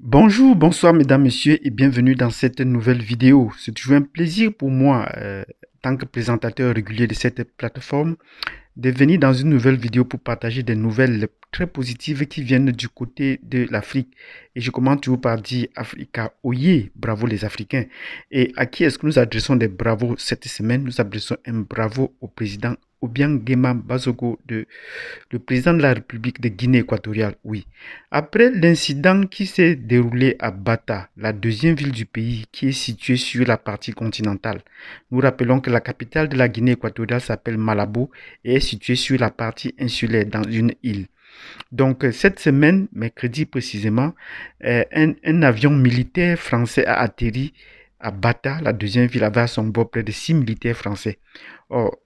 Bonjour, bonsoir mesdames, messieurs et bienvenue dans cette nouvelle vidéo. C'est toujours un plaisir pour moi, euh, tant que présentateur régulier de cette plateforme, de venir dans une nouvelle vidéo pour partager des nouvelles très positives qui viennent du côté de l'Afrique. Et je commence toujours par dire Africa Oye, bravo les Africains. Et à qui est-ce que nous adressons des bravos cette semaine Nous adressons un bravo au président ou bien Guéma Bazogo, le président de la République de Guinée équatoriale, oui. Après l'incident qui s'est déroulé à Bata, la deuxième ville du pays qui est située sur la partie continentale, nous rappelons que la capitale de la Guinée équatoriale s'appelle Malabo et est située sur la partie insulaire dans une île. Donc euh, cette semaine, mercredi précisément, euh, un, avion militaire français a atterri à Bata, la deuxième ville, avait à son bord près de six militaires français. Or,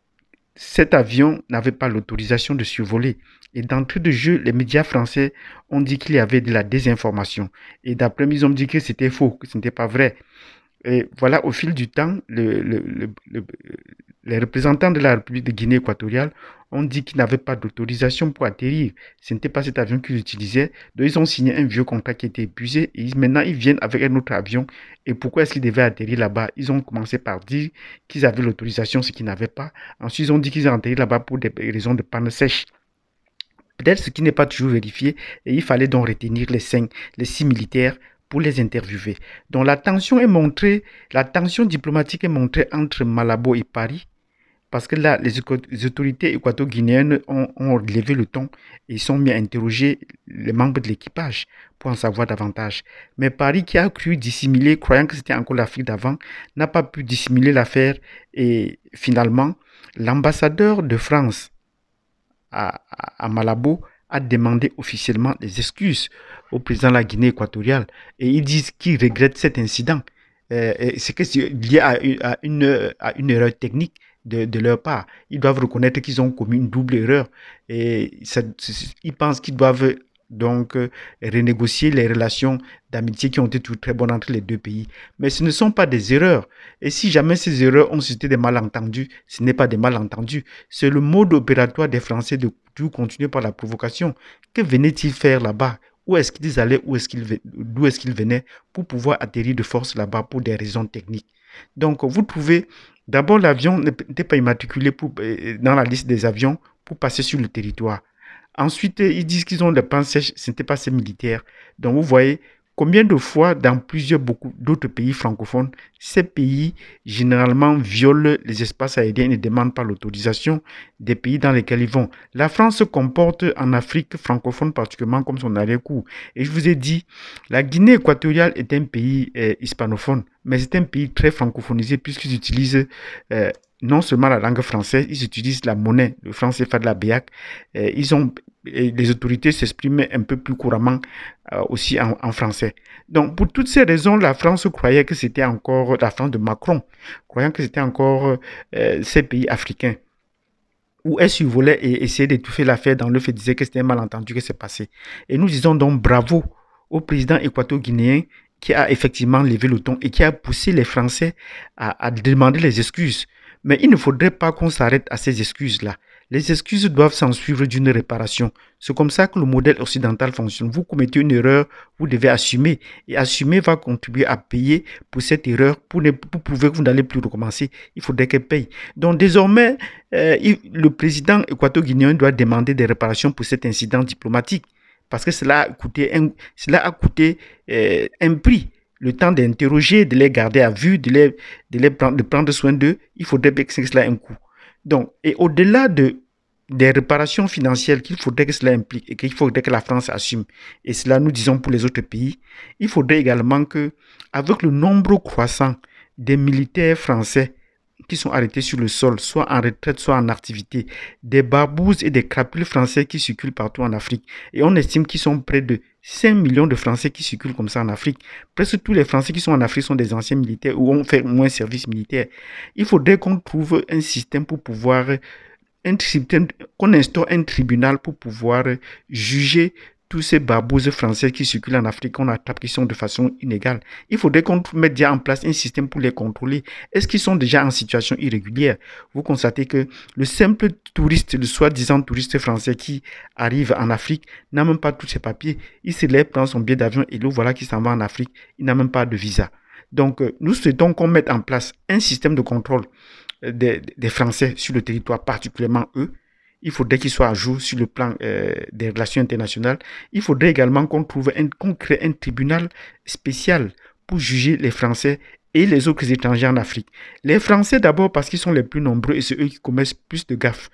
cet avion n'avait pas l'autorisation de survoler. Et d'entrée de jeu, les médias français ont dit qu'il y avait de la désinformation. Et d'après, ils ont dit que c'était faux, que ce n'était pas vrai. Et voilà, au fil du temps, le, le, le, les représentants de la République de Guinée équatoriale ont dit qu'ils n'avaient pas d'autorisation pour atterrir. Ce n'était pas cet avion qu'ils utilisaient. Donc ils ont signé un vieux contrat qui était épuisé et maintenant ils viennent avec un autre avion. Et pourquoi est-ce qu'ils devaient atterrir là-bas Ils ont commencé par dire qu'ils avaient l'autorisation, ce qu'ils n'avaient pas. Ensuite ils ont dit qu'ils ont atterri là-bas pour des raisons de panne sèche. Peut-être ce qui n'est pas toujours vérifié et il fallait donc retenir les cinq, les six militaires pour les interviewer. Donc la tension est montrée, la tension diplomatique est montrée entre Malabo et Paris parce que là, les autorités équato-guinéennes ont, relevé le ton et sont mis à interroger les membres de l'équipage pour en savoir davantage. Mais Paris, qui a cru dissimuler, croyant que c'était encore l'Afrique d'avant, n'a pas pu dissimuler l'affaire et finalement, l'ambassadeur de France à, Malabo a demandé officiellement des excuses au président de la Guinée équatoriale et ils disent qu'ils regrettent cet incident. Euh, c'est lié à une erreur technique de, leur part. Ils doivent reconnaître qu'ils ont commis une double erreur et ils pensent qu'ils doivent donc euh, renégocier les relations d'amitié qui ont été toutes très bonnes entre les deux pays. Mais ce ne sont pas des erreurs. Et si jamais ces erreurs ont suscité des malentendus, ce n'est pas des malentendus. C'est le mode opératoire des Français de tout continuer par la provocation. Que venaient-ils faire là-bas Où est-ce qu'ils allaient est-ce d'où est-ce qu'ils venaient pour pouvoir atterrir de force là-bas pour des raisons techniques donc, vous trouvez D'abord, l'avion n'était pas immatriculé pour, euh, dans la liste des avions pour passer sur le territoire. Ensuite, ils disent qu'ils ont des pans sèches, ce n'était pas ces militaires. Donc, vous voyez Combien de fois dans plusieurs beaucoup d'autres pays francophones, ces pays généralement violent les espaces aériens et ne demandent pas l'autorisation des pays dans lesquels ils vont. La France se comporte en Afrique francophone particulièrement comme son arrière-cour. Et je vous ai dit, la Guinée équatoriale est un pays euh, hispanophone, mais c'est un pays très francophonisé puisqu'ils utilisent euh, non seulement la langue française, ils utilisent la monnaie, le français CFA de la BIAC. Euh, ils ont, les autorités s'expriment un peu plus couramment euh, aussi en, français. Donc, pour toutes ces raisons, la France croyait que c'était encore la France de Macron, croyant que c'était encore euh, ces pays africains. est-ce survolait et essayer d'étouffer l'affaire dans le fait disait que c'était un malentendu que c'est passé. Et nous disons donc bravo au président équato-guinéen qui a effectivement levé le ton et qui a poussé les Français à demander les excuses. Mais il ne faudrait pas qu'on s'arrête à ces excuses-là. Les excuses doivent s'en suivre d'une réparation. C'est comme ça que le modèle occidental fonctionne. Vous commettez une erreur, vous devez assumer. Et assumer va contribuer à payer pour cette erreur, pour, ne, prouver que vous n'allez plus recommencer. Il faudrait qu'elle paye. Donc désormais, euh, le président équato-guinéen doit demander des réparations pour cet incident diplomatique. Parce que cela a coûté un, cela a coûté, euh, un prix le temps d'interroger, de les garder à vue, de les, de prendre, de prendre soin d'eux, il faudrait que cela ait un coût. Donc, et au-delà de, des réparations financières qu'il faudrait que cela implique et qu'il faudrait que la France assume, et cela nous disons pour les autres pays, il faudrait également que, avec le nombre croissant des militaires français qui sont arrêtés sur le sol, soit en retraite, soit en activité, des barbouzes et des crapules français qui circulent partout en Afrique. Et on estime qu'ils sont près de 5 millions de Français qui circulent comme ça en Afrique. Presque tous les Français qui sont en Afrique sont des anciens militaires ou ont fait moins service militaire. Il faudrait qu'on trouve un système pour pouvoir, qu'on instaure un tribunal pour pouvoir juger tous ces barbouzes français qui circulent en Afrique, on attrape qui sont de façon inégale. Il faudrait qu'on mette déjà en place un système pour les contrôler. Est-ce qu'ils sont déjà en situation irrégulière Vous constatez que le simple touriste, le soi-disant touriste français qui arrive en Afrique n'a même pas tous ses papiers. Il se lève, prend son billet d'avion et le voilà qui s'en va en Afrique. Il n'a même pas de visa. Donc, euh, nous souhaitons qu'on mette en place un système de contrôle euh, des Français sur le territoire, particulièrement eux, il faudrait qu'il soit à jour sur le plan euh, des relations internationales. Il faudrait également qu'on trouve un, crée un tribunal spécial pour juger les Français et les autres étrangers en Afrique. Les Français d'abord parce qu'ils sont les plus nombreux et c'est eux qui commettent plus de gaffes,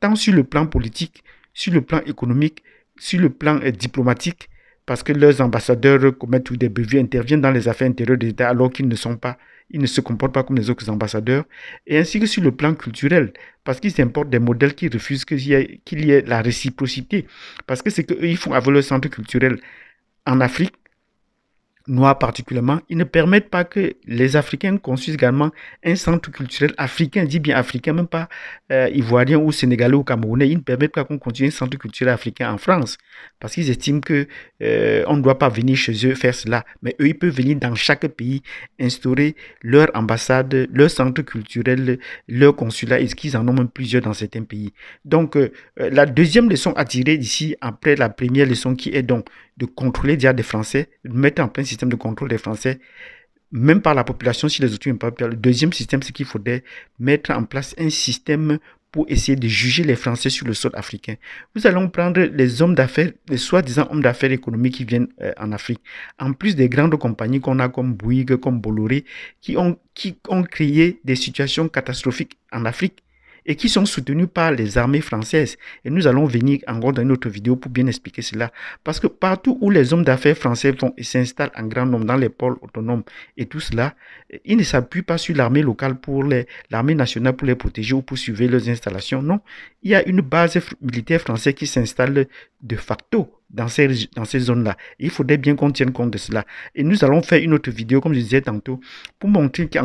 tant sur le plan politique, sur le plan économique, sur le plan euh, diplomatique, parce que leurs ambassadeurs commettent ou des bévues, interviennent dans les affaires intérieures des États alors qu'ils ne sont pas ils ne se comportent pas comme les autres ambassadeurs, et ainsi que sur le plan culturel, parce qu'ils importent des modèles qui refusent qu'il y, ait, la réciprocité, parce que c'est qu'ils font avoir le centre culturel en Afrique, noirs particulièrement, ils ne permettent pas que les Africains construisent également un centre culturel africain, dit bien africain, même pas euh, ivoirien ou sénégalais ou camerounais. Ils ne permettent pas qu'on construise un centre culturel africain en France parce qu'ils estiment que euh, on ne doit pas venir chez eux faire cela. Mais eux, ils peuvent venir dans chaque pays instaurer leur ambassade, leur centre culturel, leur consulat, et qu'ils en ont même plusieurs dans certains pays. Donc, euh, la deuxième leçon à tirer d'ici après la première leçon qui est donc de contrôler déjà des Français, de mettre en place un système de contrôle des Français, même par la population si les autres sont pas. Le deuxième système, c'est qu'il faudrait mettre en place un système pour essayer de juger les Français sur le sol africain. Nous allons prendre les hommes d'affaires, les soi-disant hommes d'affaires économiques qui viennent euh, en Afrique, en plus des grandes compagnies qu'on a comme Bouygues, comme Bolloré, qui ont, qui ont créé des situations catastrophiques en Afrique et qui sont soutenus par les armées françaises. Et nous allons venir encore dans une autre vidéo pour bien expliquer cela. Parce que partout où les hommes d'affaires français vont et s'installent en grand nombre dans les pôles autonomes et tout cela, eh, ils ne s'appuient pas sur l'armée locale pour l'armée nationale pour les protéger ou pour suivre leurs installations. Non, il y a une base militaire française qui s'installe de facto dans ces, dans ces zones-là. Il faudrait bien qu'on tienne compte de cela. Et nous allons faire une autre vidéo, comme je disais tantôt, pour montrer que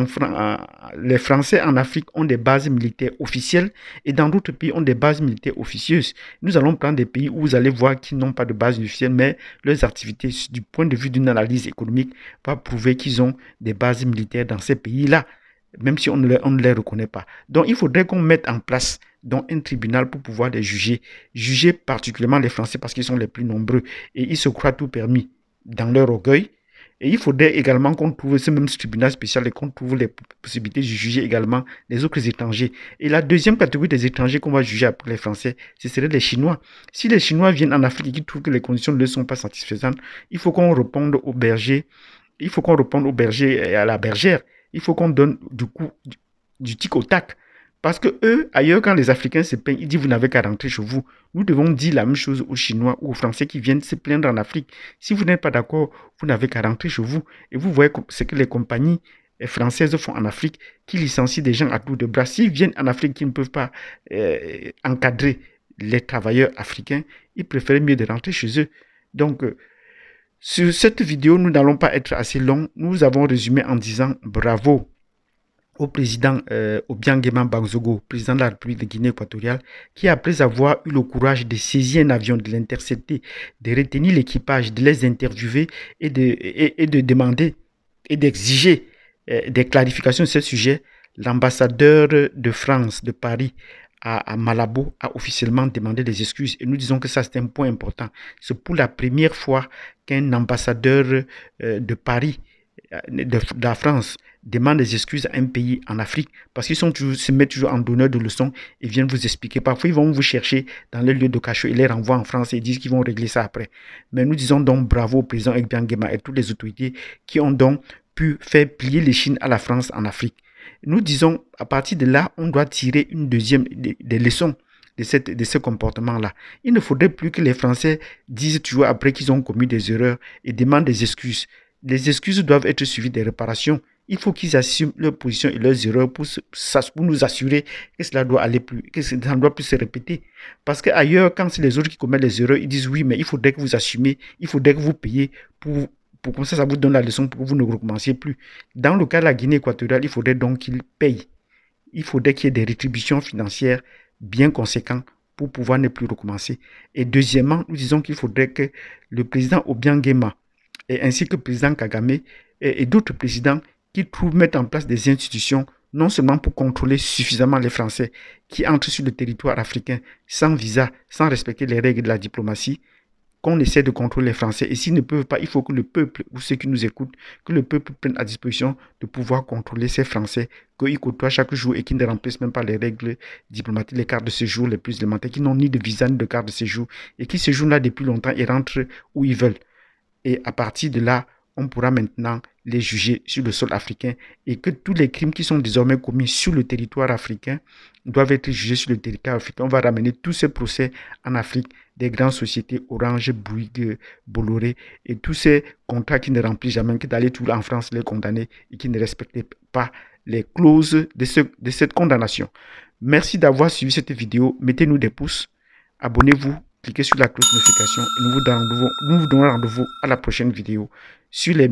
les Français en Afrique ont des bases militaires officielles et dans d'autres pays ont des bases militaires officieuses. Nous allons prendre des pays où vous allez voir qu'ils n'ont pas de base officielle, mais leurs activités, du point de vue d'une analyse économique, va prouver qu'ils ont des bases militaires dans ces pays-là même si on ne les reconnaît pas. Donc, il faudrait qu'on mette en place dans un tribunal pour pouvoir les juger. Juger particulièrement les Français parce qu'ils sont les plus nombreux et ils se croient tout permis dans leur orgueil. Et il faudrait également qu'on trouve ce même tribunal spécial et qu'on trouve les possibilités de juger également les autres étrangers. Et la deuxième catégorie des étrangers qu'on va juger après les Français, ce serait les Chinois. Si les Chinois viennent en Afrique et qu'ils trouvent que les conditions ne sont pas satisfaisantes, il faut qu'on réponde au berger Il faut qu'on réponde aux berger et à la bergère. Il faut qu'on donne du coup du tic au tac parce que eux, ailleurs, quand les Africains se plaignent, ils disent vous n'avez qu'à rentrer chez vous. Nous devons dire la même chose aux Chinois ou aux Français qui viennent se plaindre en Afrique. Si vous n'êtes pas d'accord, vous n'avez qu'à rentrer chez vous. Et vous voyez ce que les compagnies eh, françaises font en Afrique, qui licencient des gens à tout de bras. S'ils viennent en Afrique, qui ne peuvent pas eh, encadrer les travailleurs africains, ils préfèrent mieux de rentrer chez eux. Donc, euh, sur cette vidéo, nous n'allons pas être assez longs. Nous avons résumé en disant bravo au président euh, guéman Bagzogo, président de la République de Guinée équatoriale, qui, après avoir eu le courage de saisir un avion, de l'intercepter, de retenir l'équipage, de les interviewer et de, et, de demander et d'exiger euh, des clarifications sur ce sujet, l'ambassadeur de France de Paris à, Malabo a officiellement demandé des excuses. Et nous disons que ça, c'est un point important. C'est pour la première fois qu'un ambassadeur euh, de Paris, euh, de, de la France, demandent des excuses à un pays en Afrique parce qu'ils se mettent toujours en donneur de leçons et viennent vous expliquer. Parfois, ils vont vous chercher dans les lieux de cachot et les renvoient en France et disent qu'ils vont régler ça après. Mais nous disons donc bravo au président Egbian Guema et toutes les autorités qui ont donc pu faire plier les Chines à la France en Afrique. Nous disons, à partir de là, on doit tirer une deuxième des, leçons de, cette, de ce comportement-là. Il ne faudrait plus que les Français disent toujours après qu'ils ont commis des erreurs et demandent des excuses. Les excuses doivent être suivies des réparations il faut qu'ils assument leurs positions et leurs erreurs pour, pour nous assurer que cela doit aller plus, que cela ne doit plus se répéter. Parce qu'ailleurs, quand c'est les autres qui commettent les erreurs, ils disent oui, mais il faudrait que vous assumiez, il faudrait que vous payiez pour, pour comme ça, vous donne la leçon pour que vous ne recommenciez plus. Dans le cas de la Guinée équatoriale, il faudrait donc qu'ils payent. Il faudrait qu'il y ait des rétributions financières bien conséquentes pour pouvoir ne plus recommencer. Et deuxièmement, nous disons qu'il faudrait que le président Obiang et ainsi que le président Kagame et d'autres présidents qui trouve mettre en place des institutions non seulement pour contrôler suffisamment les Français qui entrent sur le territoire africain sans visa, sans respecter les règles de la diplomatie, qu'on essaie de contrôler les Français. Et s'ils ne peuvent pas, il faut que le peuple ou ceux qui nous écoutent, que le peuple prenne à disposition de pouvoir contrôler ces Français qu'ils côtoient chaque jour et qui ne remplissent même pas les règles diplomatiques, les cartes de séjour les plus élémentaires, qui n'ont ni de visa ni de carte de séjour et qui séjournent là depuis longtemps et rentrent où ils veulent. Et à partir de là, on pourra maintenant les juger sur le sol africain et que tous les crimes qui sont désormais commis sur le territoire africain doivent être jugés sur le territoire africain. On va ramener tous ces procès en Afrique des grandes sociétés Orange, Bouygues, Bolloré et tous ces contrats qui ne remplissent jamais, qui d'aller tout en France les condamner et qui ne respectaient pas les clauses de, de cette condamnation. Merci d'avoir suivi cette vidéo. Mettez-nous des pouces. Abonnez-vous cliquez sur la cloche de notification et nous vous donnons, rendez-vous à la prochaine vidéo sur les,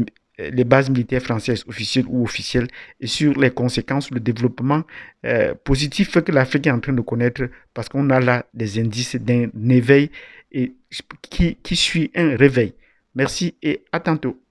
bases militaires françaises officielles ou officielles et sur les conséquences, le développement euh, positif que l'Afrique est en train de connaître parce qu'on a là des indices d'un éveil et qui, qui suit un réveil. Merci et à tantôt.